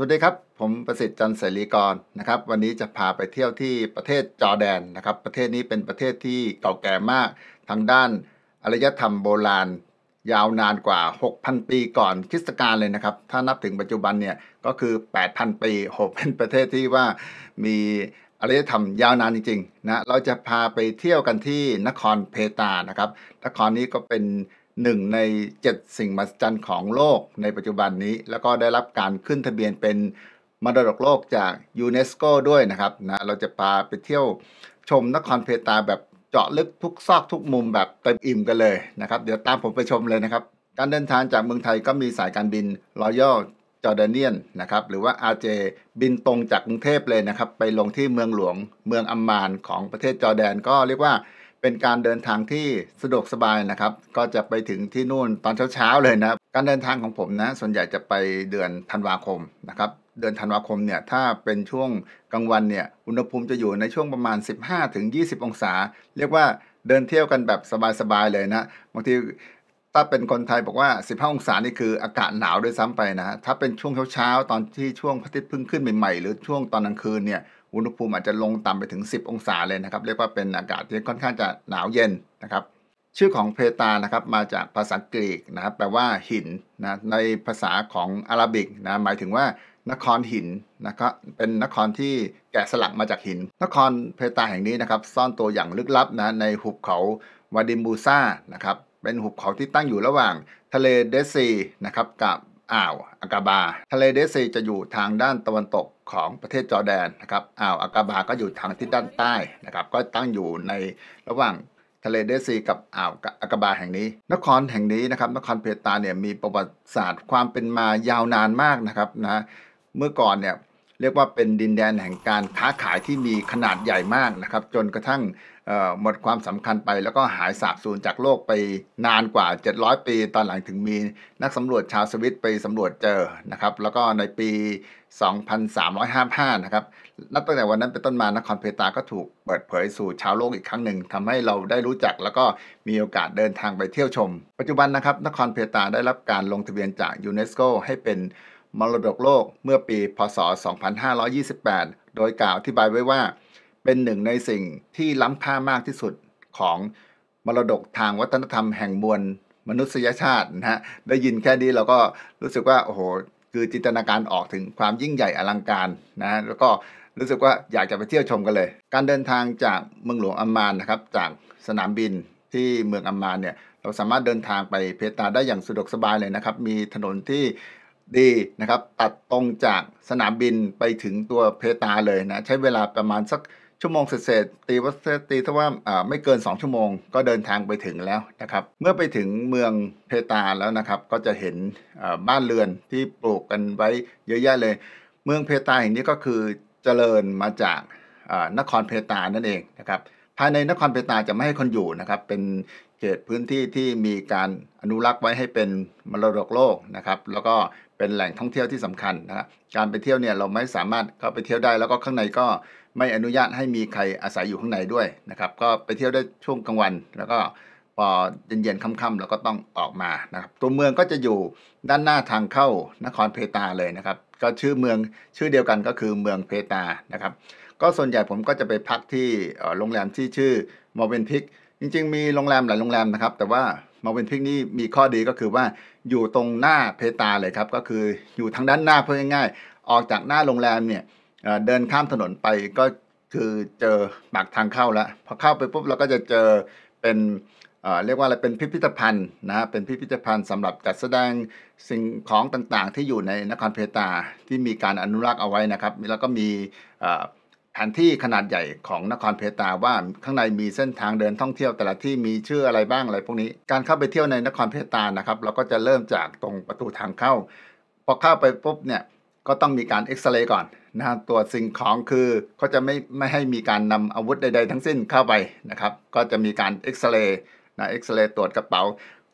สวัสดีครับ ผมประสิทธิ์จันทร์เสรีกรนะครับ วันนี้จะพาไปเที่ยวที่ประเทศจอร์แดนนะครับ ประเทศนี้เป็นประเทศที่เก่าแก่มาก ทางด้านอารยธรรมโบราณยาวนานกว่า 6,000 ปีก่อนคริสตกาลเลยนะครับ ถ้านับถึงปัจจุบันเนี่ย ก็คือ 8,000 ปีโหเป็นประเทศที่ว่ามีอารยธรรมยาวนานจริงๆนะเราจะพาไปเที่ยวกันที่นครเพตานะครับ นครนี้ก็เป็นหนึ่งใน 7 สิ่งมหัศจรรย์ของโลกในปัจจุบันนี้ แล้วก็ได้รับการขึ้นทะเบียนเป็นมรดกโลกจากยูเนสโกด้วยนะครับนะเราจะพาไปเที่ยวชมนครเพตาแบบเจาะลึกทุกซอกทุกมุมแบบเต็มอิ่มกันเลยนะครับ เดี๋ยวตามผมไปชมเลยนะครับ การเดินทางจากเมืองไทยก็มีสายการบินรอยัลจอร์แดเนียนนะครับ หรือว่าอาเจบินตรงจากกรุงเทพเลยนะครับไปลงที่เมืองหลวงเมืองอัมมานของประเทศจอร์แดนก็เรียกว่าเป็นการเดินทางที่สะดวกสบายนะครับ ก็จะไปถึงที่นู่นตอนเช้า ๆ เลยนะ การเดินทางของผมนะ ส่วนใหญ่จะไปเดือนธันวาคมนะครับ เดือนธันวาคมเนี่ยถ้าเป็นช่วงกลางวันเนี่ย อุณหภูมิจะอยู่ในช่วงประมาณ 15-20 องศา เรียกว่าเดินเที่ยวกันแบบสบายๆเลยนะ บางทีถ้าเป็นคนไทยบอกว่า 15 องศานี่คืออากาศหนาวด้วยซ้ำไปนะ ถ้าเป็นช่วงเช้าๆตอนที่ช่วงพระอาทิตย์เพิ่งขึ้นใหม่ๆหรือช่วงตอนกลางคืนเนี่ยอุณหภูมิอาจจะลงต่ำไปถึง 10 องศาเลยนะครับ เรียกว่าเป็นอากาศที่ค่อนข้างจะหนาวเย็นนะครับ ชื่อของเพตานะครับมาจากภาษากรีกนะครับแปลว่า หินนะในภาษาของอาหรับิกนะหมายถึงว่า นครหินนะครับเป็นนครที่แกะสลักมาจากหิน นครเพตาแห่งนี้นะครับซ่อนตัวอย่างลึกลับนะในหุบเขาวาดิมบูซานะครับเป็นหุบเขาที่ตั้งอยู่ระหว่างทะเลเดซีนะครับกับอ่าวอากาบาทะเลเดซีจะอยู่ทางด้านตะวันตกของประเทศจอร์แดนนะครับอ่าวอากาบาก็อยู่ทางทิศด้านใต้นะครับก็ตั้งอยู่ในระหว่างทะเลเดซี กับอ่าวอากาบาแห่งนี้ นครแห่งนี้นะครับนครเพตาเนี่ยมีประวัติศาสตร์ความเป็นมายาวนานมากนะครับนะเมื่อก่อนเนี่ยเรียกว่าเป็นดินแดนแห่งการค้าขายที่มีขนาดใหญ่มากนะครับจนกระทั่งหมดความสำคัญไป แล้วก็หายสาบสูญจากโลกไปนานกว่า 700 ปี ตอนหลังถึงมีนักสำรวจชาวสวิตไปสำรวจเจอนะครับแล้วก็ในปี 2355 นะครับนับตั้งแต่วันนั้นเป็นต้นมานครเพตาก็ถูกเปิดเผยสู่ชาวโลกอีกครั้งหนึ่งทำให้เราได้รู้จักแล้วก็มีโอกาสเดินทางไปเที่ยวชม ปัจจุบันนะครับนครเพตาได้รับการลงทะเบียนจากยูเนสโกให้เป็นมรดกโลกเมื่อปี พศ 2528 โดยกล่าวอธิบายไว้ว่าเป็นหนึ่งในสิ่งที่ล้ำค่ามากที่สุดของ มรดกทางวัฒนธรรมแห่งมวลมนุษยชาตินะฮะ ได้ยินแค่นี้เราก็รู้สึกว่าโอ้โหคือจินตนาการออกถึงความยิ่งใหญ่อลังการนะฮะแล้วก็รู้สึกว่าอยากจะไปเที่ยวชมกันเลย การเดินทางจากเมืองหลวงอัมมานนะครับ จากสนามบินที่เมืองอัมมานเนี่ยเราสามารถเดินทางไปเพตาได้อย่างสะดวกสบายเลยนะครับ มีถนนที่ดีนะครับตัดตรงจากสนามบินไปถึงตัวเพตาเลยนะใช้เวลาประมาณสักชั่วโมงเสร็จตีว่าตีถ้าว่าไม่เกิน 2 ชั่วโมงก็เดินทางไปถึงแล้วนะครับเมื่อไปถึงเมืองเพตาแล้วนะครับก็จะเห็นบ้านเรือนที่ปลูกกันไว้เยอะแยะเลย เมืองเพตาแห่งนี้ก็คือเจริญมาจากนครเพตานั่นเองนะครับภายในนครเพตาจะไม่ให้คนอยู่นะครับเป็นเขตพื้นที่ที่มีการอนุรักษ์ไว้ให้เป็นมรดกโลกนะครับแล้วก็เป็นแหล่งท่องเที่ยวที่สำคัญนะการไปเที่ยวเนี่ยเราไม่สามารถเข้าไปเที่ยวได้แล้วก็ข้างในก็ไม่อนุญาตให้มีใครอาศัยอยู่ข้างในด้วยนะครับ ก็ไปเที่ยวได้ช่วงกลางวัน แล้วก็พอเย็นๆค่ำๆเราก็ต้องออกมานะครับ ตัวเมืองก็จะอยู่ด้านหน้าทางเข้านครเพตาเลยนะครับ ก็ชื่อเมืองชื่อเดียวกันก็คือเมืองเพตานะครับ ก็ส่วนใหญ่ผมก็จะไปพักที่โรงแรมที่ชื่อมอเวนพิกจริง ๆ มีโรงแรมหลายโรงแรมนะครับแต่ว่ามาเป็นพิกนี่มีข้อดีก็คือว่าอยู่ตรงหน้าเพตาเลยครับ ก็คืออยู่ทางด้านหน้าเพื่อง่ายๆออกจากหน้าโรงแรมเนี่ยเดินข้ามถนนไปก็คือเจอปากทางเข้าแล้ว พอเข้าไปปุ๊บเราก็จะเจอเป็น เรียกว่าอะไรเป็นพิพิธภัณฑ์นะะเป็นพิพิธภัณฑ์สำหรับจัดแสดงสิ่งของต่างๆ ที่อยู่ในนครเพตาที่มีการอนุรักษ์เอาไว้นะครับแล้วก็มีแผนที่ขนาดใหญ่ของนครเพตาว่าข้างในมีเส้นทางเดินท่องเที่ยวแต่ละที่มีชื่ออะไรบ้างอะไรพวกนี้ การเข้าไปเที่ยวในนครเพตานะครับเราก็จะเริ่มจากตรงประตูทางเข้าพอเข้าไปปุ๊บเนี่ยก็ต้องมีการเอ็กซเรย์ก่อนนะครับตัวสิ่งของคือเขาจะไม่ไม่ให้มีการนำอาวุธใด ๆ ทั้งสิ้นเข้าไปนะครับก็จะมีการเอ็กซเรย์นะเอ็กซเรย์ตรวจกระเป๋า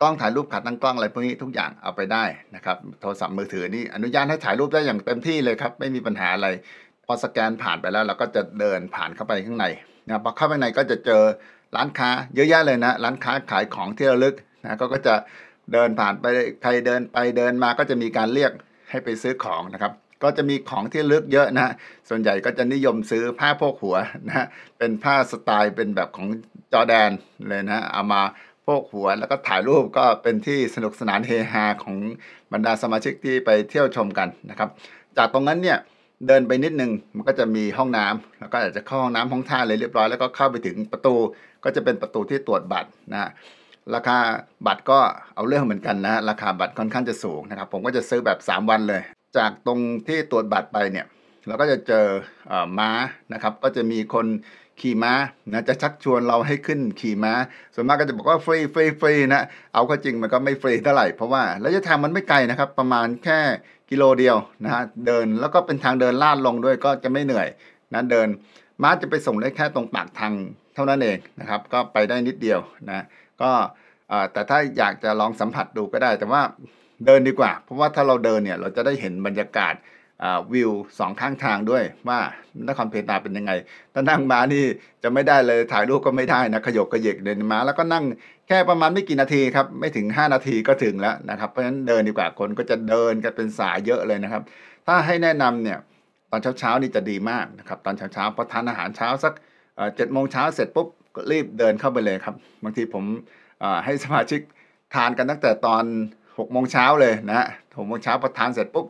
กล้องถ่ายรูปขาตั้งกล้องอะไรพวกนี้ ทุกอย่างเอาไปได้นะครับโทรศัพท์มือถือนี่อนุญาตให้ถ่ายรูปได้อย่างเต็มที่เลยครับไม่มีปัญหาอะไรพอสแกนผ่านไปแล้วเราก็จะเดินผ่านเข้าไปข้างในนะพอเข้าไปในก็จะเจอร้านค้าเยอะแยะเลยนะร้านค้าขายของที่ระลึกนะก็จะเดินผ่านไปใครเดินไปเดินมาก็จะมีการเรียกให้ไปซื้อของนะครับก็จะมีของที่ลึกเยอะนะส่วนใหญ่ก็จะนิยมซื้อผ้าพพกหัวนะเป็นผ้าสไตล์เป็นแบบของจอแดนเลยนะเอามาพพกหัวแล้วก็ถ่ายรูปก็เป็นที่สนุกสนานเฮฮาของบรรดาสมาชิกที่ไปเที่ยวชมกันนะครับ จากตรงนั้นเนี่ยเดินไปนิดนึง มันก็จะมีห้องน้ำ แล้วก็อาจจะเข้าห้องน้ำห้องท่าเลยเรียบร้อยแล้วก็เข้าไปถึงประตูก็จะเป็นประตูที่ตรวจบัตรนะราคาบัตรก็เอาเรื่องเหมือนกันนะราคาบัตรค่อนข้างจะสูงนะครับ ผมก็จะซื้อแบบ3วันเลย จากตรงที่ตรวจบัตรไปเนี่ยเราก็จะเจออม้านะครับก็จะมีคนขี่ม้านะจะชักชวนเราให้ขึ้นขี่ม้า ส่วนมากก็จะบอกว่าฟรีฟรีฟรีนะเอาข้าจริงมันก็ไม่ฟรีเท่าไหร่เพราะว่าระยะทางมันไม่ไกลนะครับประมาณแค่กิโลเดียวนะฮะเดินแล้วก็เป็นทางเดินลาดลงด้วยก็จะไม่เหนื่อยนะเดินม้าจะไปส่งได้แค่ตรงปากทางเท่านั้นเองนะครับก็ไปได้นิดเดียวนะก็แต่ถ้าอยากจะลองสัมผัสดูก็ได้ แต่ว่าเดินดีกว่า เพราะว่าถ้าเราเดินเนี่ยเราจะได้เห็นบรรยากาศวิวสองข้างทางด้วยว่านครเพตาเป็นยังไงถ้านั่งม้านี่จะไม่ได้เลยถ่ายรูปก็ไม่ได้นะขยกกระเยกเดินม้าแล้วก็นั่งแค่ประมาณไม่กี่นาทีครับไม่ถึง 5 นาทีก็ถึงแล้วนะครับ เพราะฉะนั้นเดินดีกว่าคนก็จะเดินกันเป็นสายเยอะเลยนะครับ ถ้าให้แนะนำเนี่ยตอนเช้าๆนี่จะดีมากนะครับตอนเช้าๆพอทานอาหารเช้าสักเจ็ดโมงเช้าเสร็จปุ๊บก็รีบเดินเข้าไปเลยครับ บางทีผมให้สมาชิกทานกันตั้งแต่ตอน6กโมงเช้าเลยนะหกโมงเช้าพอทานเสร็จปุ๊บ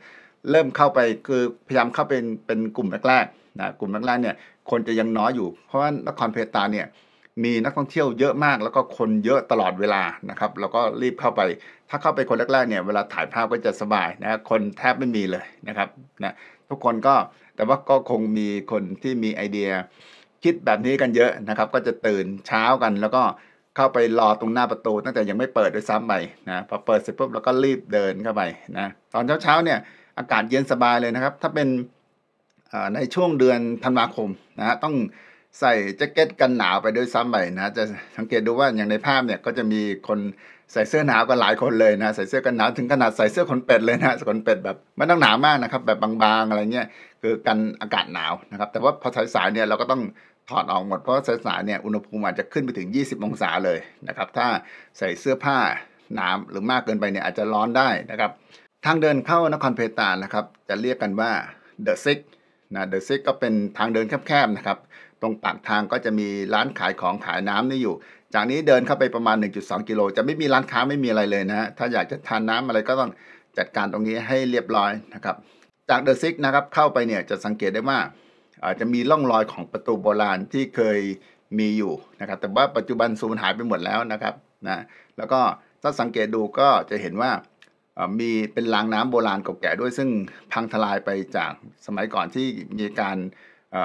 เริ่มเข้าไปคือพยายามเข้าเป็นเป็นกลุ่มแรกๆนะกลุ่มแรกๆเนี่ยคนจะยังน้อยอยู่เพราะว่านครเพตาเนี่ยมีนักท่องเที่ยวเยอะมาก แล้วก็คนเยอะตลอดเวลานะครับแล้วก็รีบเข้าไป ถ้าเข้าไปคนแรกๆเนี่ยเวลาถ่ายภาพก็จะสบายนะคนแทบไม่มีเลยนะครับนะทุกคนก็แต่ว่าก็คงมีคนที่มีไอเดียคิดแบบนี้กันเยอะนะครับก็จะตื่นเช้ากัน แล้วก็เข้าไปรอตรงหน้าประตูตั้งแต่ยังไม่เปิดด้วยซ้ำไปนะพอเปิดเสร็จปุ๊บแล้วก็รีบเดินเข้าไปนะตอนเช้าๆเนี่ยอากาศเย็นสบายเลยนะครับ ถ้าเป็นในช่วงเดือนธันวาคมนะฮะต้องใส่แจ็คเก็ตกันหนาวไปด้วยซ้ำไปนะจะสังเกตดูว่าอย่างในภาพเนี่ยก็จะมีคนใส่เสื้อหนาวกันหลายคนเลยนะใส่เสื้อกันหนาวถึงขนาดใส่เสื้อขนเป็ดเลยนะขนเป็ดแบบไม่ต้องหนามากนะครับ แบบบางๆ อะไรเงี้ยคือกันอากาศหนาวนะครับ แต่ว่าพอสายๆเนี่ยเราก็ต้องถอดออกหมดเพราะสายๆเนี่ยอุณหภูมิอาจจะขึ้นไปถึง 20 องศาเลยนะครับ ถ้าใส่เสื้อผ้าหนาหรือมากเกินไปเนี่ยอาจจะร้อนได้นะครับทางเดินเข้านครเพตานะครับ จะเรียกกันว่าเดอะซิกนะเดอะซิกก็เป็นทางเดินแคบๆนะครับตรงปากทางก็จะมีร้านขายของขายน้ำนี่อยู่ จากนี้เดินเข้าไปประมาณ 1.2กิโลจะไม่มีร้านค้าไม่มีอะไรเลยนะถ้าอยากจะทานน้ำอะไรก็ต้องจัดการตรงนี้ให้เรียบร้อยนะครับจากเดอะซิกนะครับเข้าไปเนี่ยจะสังเกตได้ว่าอาจจะมีร่องรอยของประตูโบราณที่เคยมีอยู่นะครับแต่ว่าปัจจุบันสูญหายไปหมดแล้วนะครับนะแล้วก็ถ้าสังเกตดูก็จะเห็นว่ามีเป็นรางน้ำโบราณเก่าแก่ด้วยซึ่งพังทลายไปจากสมัยก่อนที่มีการ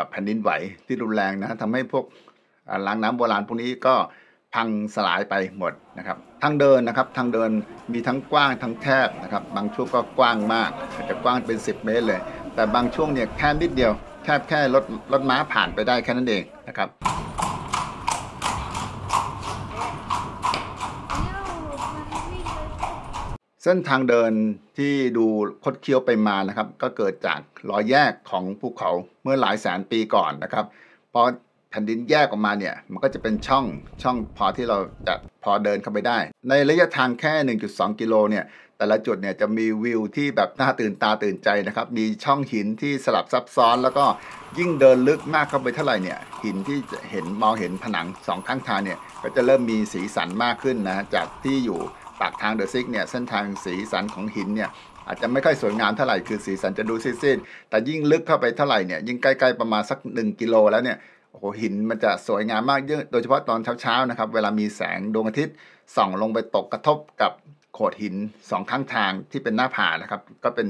แผ่นดินไหวที่รุนแรงนะทำให้พวกรางน้ำโบราณพวกนี้ก็พังสลายไปหมดนะครับทางเดินนะครับทางเดินมีทั้งกว้างทั้งแคบนะครับ บางช่วงก็กว้างมากอาจจะกว้างเป็น 10 เมตร เลย แต่บางช่วงเนี่ยแคบนิดเดียว แคบแค่รถรถม้าผ่านไปได้แค่นั้นเองนะครับส้นทางเดินที่ดูคดเคี้ยวไปมานะครับก็เกิดจากรอยแยกของภูเขาเมื่อหลายแสนปีก่อนนะครับพอแผ่นดินแยกออกมาเนี่ยมันก็จะเป็นช่องช่องพอที่เราจะพอเดินเข้าไปได้ ในระยะทางแค่ 1.2 กิโลเนี่ยแต่ละจุดเนี่ยจะมีวิวที่แบบน่าตื่นตาตื่นใจนะครับมีช่องหินที่สลับซับซ้อน แล้วก็ยิ่งเดินลึกมากเข้าไปเท่าไหร่เนี่ยหินที่เห็นมองเห็นผนังสองข้างทางเนี่ยก็จะเริ่มมีสีสันมากขึ้นนะจากที่อยู่ปากทางเดอะซิกเนี่ยเส้นทางสีสันของหินเนี่ยอาจจะไม่ค่อยสวยงามเท่าไหร่ คือสีสันจะดูซีดๆแต่ยิ่งลึกเข้าไปเท่าไหร่เนี่ยยิ่งใกล้ๆ ประมาณสัก 1กิโลแล้วเนี่ยโอ้โหหินมันจะสวยงามมากเยอะโดยเฉพาะตอนเช้าๆนะครับเวลามีแสงดวงอาทิตย์ส่องลงไปตกกระทบกับโขดหินสองข้างทางที่เป็นหน้าผานะครับก็เป็น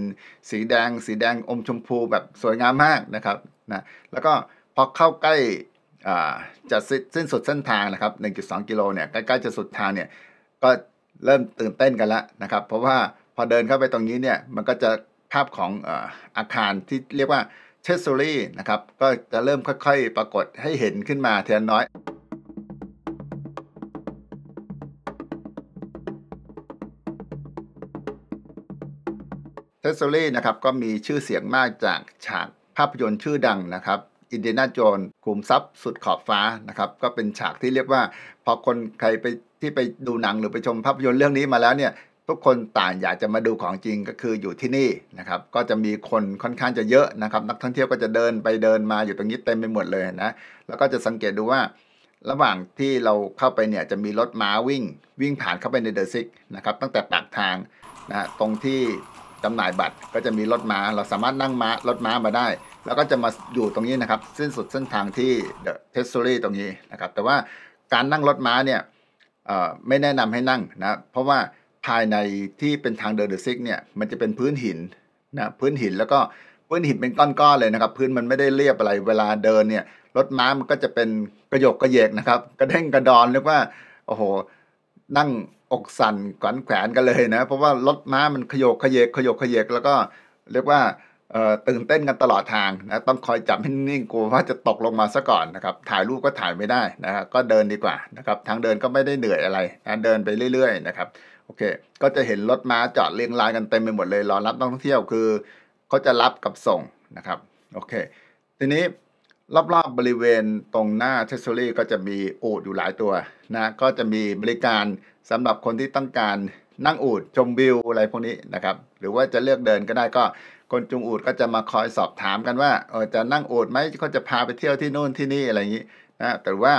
สีแดงสีแดงอมชมพูแบบสวยงามมากนะครับนะแล้วก็พอเข้าใกล้จะสิ้นสุดเส้นทางนะครับ1.2กิโลเนี่ยใกล้ๆจะสุดทางเนี่ยก็เริ่มตื่นเต้นกันแล้วนะครับ เพราะว่าพอเดินเข้าไปตรงนี้เนี่ย มันก็จะภาพของอาคารที่เรียกว่าเชสซอรี่นะครับ ก็จะเริ่มค่อยๆปรากฏให้เห็นขึ้นมาเทียนน้อยเชสซอรี่นะครับก็มีชื่อเสียงมากจากฉากภาพยนตร์ชื่อดังนะครับอินเดียนาโจนลุมทรัพย์สุดขอบฟ้านะครับ ก็เป็นฉากที่เรียกว่าพอคนใครไปที่ไปดูหนังหรือไปชมภาพยนตร์เรื่องนี้มาแล้วเนี่ยทุกคนต่างอยากจะมาดูของจริงก็คืออยู่ที่นี่นะครับก็จะมีคนค่อนข้างจะเยอะนะครับ นักท่องเที่ยวก็จะเดินไปเดินมาอยู่ตรงนี้เต็มไปหมดเลยนะแล้วก็จะสังเกตดูว่า ระหว่างที่เราเข้าไปเนี่ยจะมีรถม้าวิ่ง วิ่งผ่านเข้าไปในเดอะซิกนะครับตั้งแต่ปากทางนะตรงที่จำหน่ายบัตรก็จะมีรถม้า เราสามารถนั่งม้ารถม้ามาได้ แล้วก็จะมาอยู่ตรงนี้นะครับสิ้นสุดเส้นทางที่เดอะเทสซูรี่ตรงนี้นะครับแต่ว่าการนั่งรถม้าเนี่ยไม่แนะนำให้นั่ง นะ เพราะว่าภายในที่เป็นทางเดินเดอะซิกเนี่ย มันจะเป็นพื้นหินนะพื้นหินแล้วก็พื้นหินเป็นก้อนๆเลยนะครับ พื้นมันไม่ได้เรียบอะไรเวลาเดินเนี่ย รถม้ามันก็จะเป็นกระยกกระเยกนะครับ กระเด้งกระดอน เรียกว่าโอ้โหนั่งอกสั่นขวัญแขวนกันเลยนะเพราะว่า รถม้ามันขยกขยเยกขยยกขยเยกแล้วก็เรียกว่าตื่นเต้นกันตลอดทางนะต้องคอยจับให้นิ่งกลัวว่าจะตกลงมาซะก่อนนะครับถ่ายรูปก็ถ่ายไม่ได้นะครก็เดินดีกว่านะครับทางเดินก็ไม่ได้เหนื่อยอะไรนะเดินไปเรื่อยๆนะครับโอเค ก็จะเห็นรถม้าจอดเรียงรายกันเต็มไปหมดเลย รอรับนักท่องเที่ยวคือเขาจะรับกับส่งนะครับโอเคทีนี้รอบๆบบริเวณตรงหน้าเทสโซลี่ก็จะมีอูดอยู่หลายตัวนะก็จะมีบริการสำหรับคนที่ต้องการนั่งอูดชมวิวอะไรพวกนี้นะครับ หรือว่าจะเลือกเดินก็ได้ก็คนจุงอูดก็จะมาคอยสอบถามกันว่าเออจะนั่งอูดไหมเขาจะพาไปเที่ยวที่นู่นที่นี่อะไรอย่างนี้นะ แต่ว่า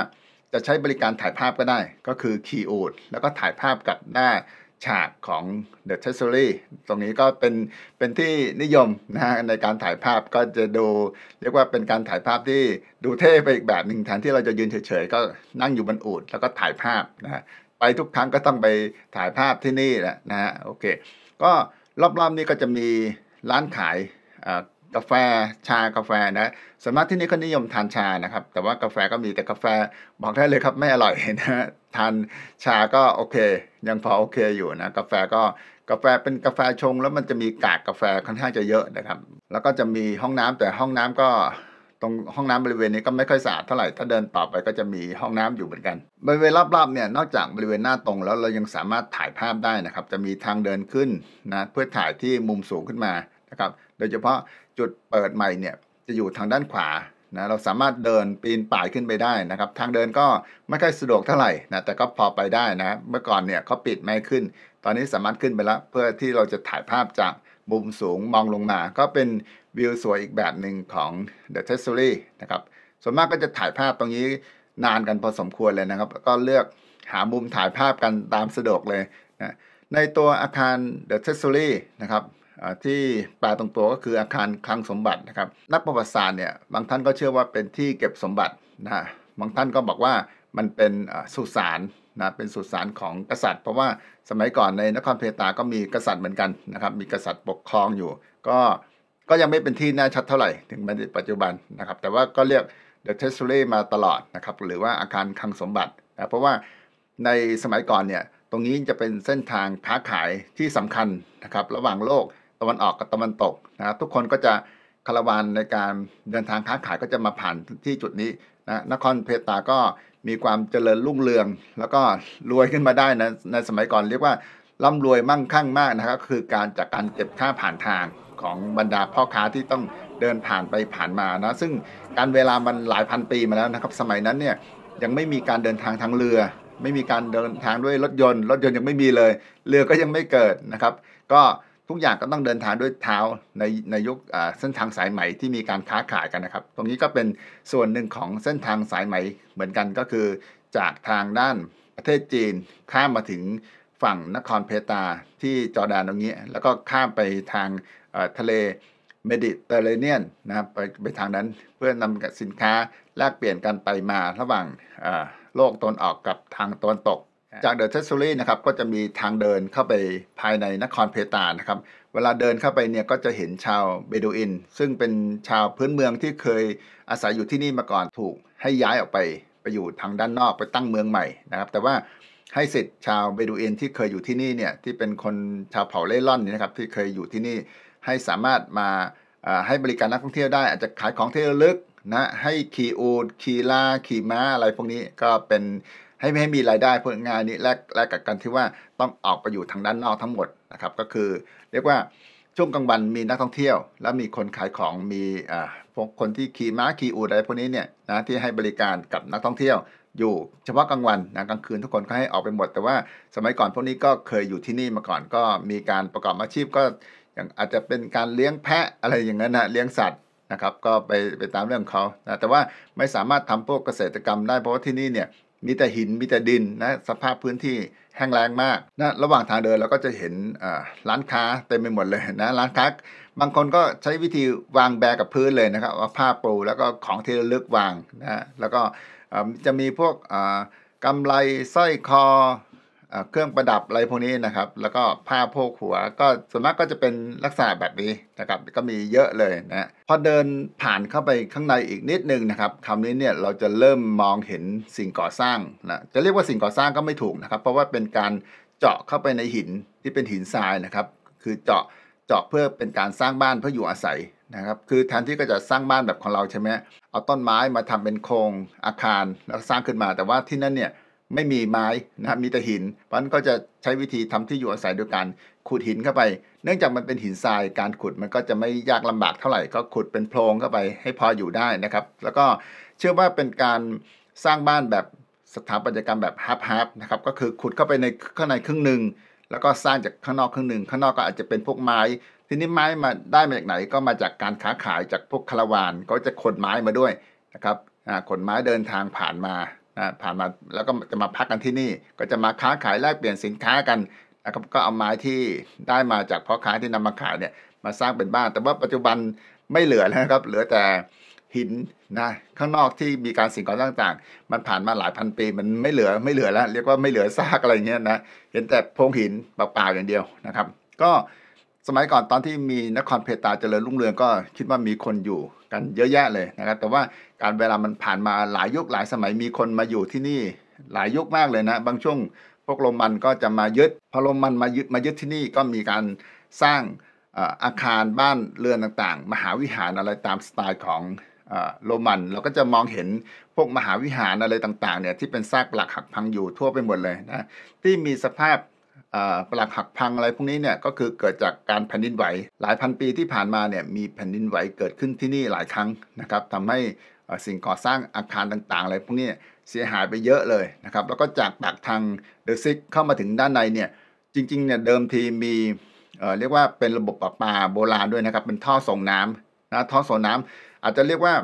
จะใช้บริการถ่ายภาพก็ได้ ก็คือขี่อูดแล้วก็ถ่ายภาพกับหน้าฉากของ The t r e a s u r y ตรงนี้ก็เป็นเป็นที่นิยมนะฮะในการถ่ายภาพก็จะดูเรียกว่าเป็นการถ่ายภาพที่ดูเท่ไปอีกแบบหนึ่งแทนที่เราจะยืนเฉยๆ ก็นั่งอยู่บนอูดแล้วก็ถ่ายภาพนะฮะไปทุกครั้งก็ต้องไปถ่ายภาพที่นี่แหละนะฮะโอเคก็รอบๆนี้ก็จะมีร้านขายกาแฟชากาแฟนะส่นมากที่นี่ก็นิยมทานชานะครับแต่ว่ากาแฟก็มีแต่กาแฟบอกได้เลยครับ ไม่อร่อยนะทานชาก็โอเค ยังพอโอเคอยู่นะกาแฟก็กาแฟเป็นกาแฟชง แล้วมันจะมีกากกาแฟค่อนข้างจะเยอะนะครับแล้วก็จะมีห้องน้ำแต่ห้องน้ำก็ตรงห้องน้ำบริเวณนี้ก็ไม่ค่อยสะอาดเท่าไหร่ถ้าเดินต่อไปก็จะมีห้องน้ำอยู่เหมือนกันบริเวณรอบๆเนี่ยนอกจากบริเวณหน้าตรงแล้วเรายังสามารถถ่ายภาพได้นะครับจะมีทางเดินขึ้นนะเพื่อถ่ายที่มุมสูงขึ้นมานะครับโดยเฉพาะจุดเปิดใหม่เนี่ยจะอยู่ทางด้านขวานะเราสามารถเดินปีนป่ายขึ้นไปได้นะครับ ทางเดินก็ไม่ค่อยสะดวกเท่าไหร่นะแต่ก็พอไปได้นะ เมื่อก่อนเนี่ยเขาปิดไม่ขึ้น ตอนนี้สามารถขึ้นไปแล้ว เพื่อที่เราจะถ่ายภาพจาก มุมสูงมองลงมา ก็เป็นวิวสวยอีกแบบหนึ่งของ The t e s s o r y นะครับส่วนมากก็จะถ่ายภาพตรงนี้นานกันพอสมควรเลยนะครับก็เลือกหามุมถ่ายภาพกันตามสะดวกเลยนะในตัวอาคาร The t e s s o r y นะครับที่แปลตรงตัวก็คืออาคารคลังสมบัตินะครับนักประวัติศาสตร์เนี่ยบางท่านก็เชื่อว่าเป็นที่เก็บสมบัตินะบางท่านก็บอกว่ามันเป็นสุสานนะเป็นสุสานของกษัตริย์เพราะว่าสมัยก่อนในนครเพตาก็มีกษัตริย์เหมือนกันนะครับ มีกษัตริย์ปกครองอยู่ ก็ก็ยังไม่เป็นที่แน่ชัดเท่าไหร่ถึงปัจจุบันนะครับแต่ว่าก็เรียกเดอะเทสซู r y มาตลอดนะครับหรือว่าอาคารคลังสมบัตินะเพราะว่าในสมัยก่อนเนี่ยตรงนี้จะเป็นเส้นทางค้าขายที่สำคัญนะครับระหว่างโลกตะวันออกกับตะวันตกนะทุกคนก็จะคารวานในการเดินทางค้าขายก็จะมาผ่านที่จุดนี้นะ นครเพตา ก็มีความเจริญรุ่งเรือง แล้วก็รวยขึ้นมาได้นะ ในสมัยก่อนเรียกว่าร่ำรวยมั่งคั่งมากนะครับ คือการจากการเก็บค่าผ่านทางของบรรดาพ่อค้าที่ต้องเดินผ่านไปผ่านมานะซึ่งการเวลามันหลายพันปีมาแล้วนะครับ สมัยนั้นเนี่ยยังไม่มีการเดินทางทางเรือ ไม่มีการเดินทางด้วยรถยนต์ รถยนต์ยังไม่มีเลย เรือก็ยังไม่เกิดนะครับ ก็ทุกอย่างก็ต้องเดินทางด้วยเท้าในในยุคเส้นทางสายไหมที่มีการค้าขายกันนะครับตรงนี้ก็เป็นส่วนหนึ่งของเส้นทางสายไหมเหมือนกันก็คือจากทางด้านประเทศจีนข้ามมาถึงฝั่งนครเพตาที่จอร์แดนตรงนี้ แล้วก็ข้ามไปทางทะเลเมดิเตอร์เรเนียนนะครับไปไปทางนั้นเพื่อนำสินค้าแลกเปลี่ยนกันไปมาระหว่างโลกตนออกกับทางตะวันตกจากเดอะเทสซูรีนะครับก็จะมีทางเดินเข้าไปภายในนครเพตานะครับเวลาเดินเข้าไปเนี่ยก็จะเห็นชาวเบดูอินซึ่งเป็นชาวพื้นเมืองที่เคยอาศัยอยู่ที่นี่มาก่อนถูกให้ย้ายออกไปไปอยู่ทางด้านนอกไปตั้งเมืองใหม่นะครับแต่ว่าให้สิทธิ์ชาวเบดูอินที่เคยอยู่ที่นี่เนี่ยที่เป็นคนชาวเผ่าเล่ร่อนนี่นะครับที่เคยอยู่ที่นี่ให้สามารถมาให้บริการนักท่องเที่ยวได้ อาจจะขายของเที่ยวลึกนะให้ขี่อูดขี่ลาขี่ม้าอะไรพวกนี้ก็เป็นให้ไม่ให้มีรายได้เพื่องานนี้แลกแลกกับการที่ว่าต้องออกไปอยู่ทางด้านนอกทั้งหมดนะครับก็คือ เรียกว่าช่วงกลางวันมีนักท่องเที่ยว แล้วมีคนขายของมีอ่าพวกคนที่ขี่ม้าขี่อูดอะไรพวกนี้เนี่ยนะที่ให้บริการกับนักท่องเที่ยวอยู่เฉพาะกลางวันนะกลางคืนทุกคนก็ให้ออกไปหมด แต่ว่าสมัยก่อนพวกนี้ก็เคยอยู่ที่นี่มาก่อนก็มีการประกอบอาชีพก็อย่างอาจจะเป็นการเลี้ยงแพะอะไรอย่างนั้นนะเลี้ยงสัตว์นะครับก็ไปไปตามเรื่องเขานะแต่ว่าไม่สามารถทำพวกเกษตรกรรมได้เพราะว่าที่นี่เนี่ยมีแต่หิน มีแต่ดินนะสภาพพื้นที่แห้งแล้งมากนะระหว่างทางเดินเราก็จะเห็นร้านค้าเต็มไปหมดเลยนะร้านค้าบางคนก็ใช้วิธีวางแบกับพื้นเลยนะครับว่าผ้าปูแล้วก็ของที่ระลึกวางนะแล้วก็จะมีพวกกำไรสร้อยคอเครื่องประดับอะไรพวกนี้นะครับ แล้วก็ผ้าโพกหัวก็ส่วนมากก็จะเป็นลักษณะแบบนี้นะครับก็มีเยอะเลยนะ พอเดินผ่านเข้าไปข้างในอีกนิดนึงนะครับคำนี้เนี่ยเราจะเริ่มมองเห็นสิ่งก่อสร้างนะจะเรียกว่าสิ่งก่อสร้างก็ไม่ถูกนะครับ เพราะว่าเป็นการเจาะเข้าไปในหินที่เป็นหินทรายนะครับ คือเจาะเจาะเพื่อเป็นการสร้างบ้านเพื่ออยู่อาศัยนะครับคือแทนที่ก็จะสร้างบ้านแบบของเราใช่ไหมเอาต้นไม้มาทำเป็นโครงอาคารแล้วสร้างขึ้นมา แต่ว่าที่นั่นเนี่ยไม่มีไม้นะมีแต่หินเพราะนั้นก็จะใช้วิธีทำที่อยู่อาศัยโดยการขุดหินเข้าไป เนื่องจากมันเป็นหินทรายการขุดมันก็จะไม่ยากลำบากเท่าไหร่ก็ขุดเป็นโพรงเข้าไปให้พออยู่ได้นะครับ แล้วก็เชื่อว่าเป็นการสร้างบ้านแบบสถาปัตยกรรมแบบฮับฮับนะครับก็คือขุดเข้าไปในข้างในครึ่งหนึ่งแล้วก็สร้างจากข้างนอกครึ่งหนึ่งข้างนอกก็อาจจะเป็นพวกไม้ ทีนี้ไม้มาได้มาจากไหน ก็มาจากการค้าขายจากพวกคาราวานก็จะขนไม้มาด้วยนะครับขนไม้เดินทางผ่านมานะผ่านมาแล้วก็จะมาพักกันที่นี่ ก็จะมาค้าขายแลกเปลี่ยนสินค้ากันนะครับก็เอาไม้ที่ได้มาจากพ่อค้าที่นำมาขายเนี่ยมาสร้างเป็นบ้าน แต่ว่าปัจจุบันไม่เหลือแล้วครับเหลือแต่หินนะข้างนอกที่มีการสิ่งก่อสร้างต่างมันผ่านมาหลายพันปี มันไม่เหลือไม่เหลือแล้ว เรียกว่าไม่เหลือซากอะไรเงี้ยนะเห็นแต่โพรงหินเปล่าๆอย่างเดียวนะครับ ก็สมัยก่อนตอนที่มีนครเพตาเจริญรุ่งเรืองก็คิดว่ามีคนอยู่กันเยอะแยะเลยนะครับ แต่ว่าการเวลามันผ่านมาหลายยุคหลายสมัยมีคนมาอยู่ที่นี่หลายยุคมากเลยนะ บางช่วงพวกโรมันก็จะมายึดพอโรมันมายึดมายึดที่นี่ก็มีการสร้างอาคารบ้านเรือนต่างๆ มหาวิหารอะไรตามสไตล์ของโรมันเราก็จะมองเห็นพวกมหาวิหารอะไรต่างๆเนี่ยที่เป็นซากหลักหักพังอยู่ทั่วไปหมดเลยนะที่มีสภาพปรักหักพังอะไรพวกนี้เนี่ยก็คือเกิดจากการแผ่นดินไหว หลายพันปีที่ผ่านมาเนี่ยมีแผ่นดินไหวเกิดขึ้นที่นี่หลายครั้งนะครับทำให้สิ่งก่อสร้างอาคารต่างๆอะไรพวกนี้เสียหายไปเยอะเลยนะครับแล้วก็จากปากทางเดอะซิกเข้ามาถึงด้านในเนี่ยจริงๆเนี่ยเดิมทีมีเรียกว่าเป็นระบบประปาโบราณด้วยนะครับเป็นท่อส่งน้ำนะท่อส่งน้ำ อาจจะเรียกว่า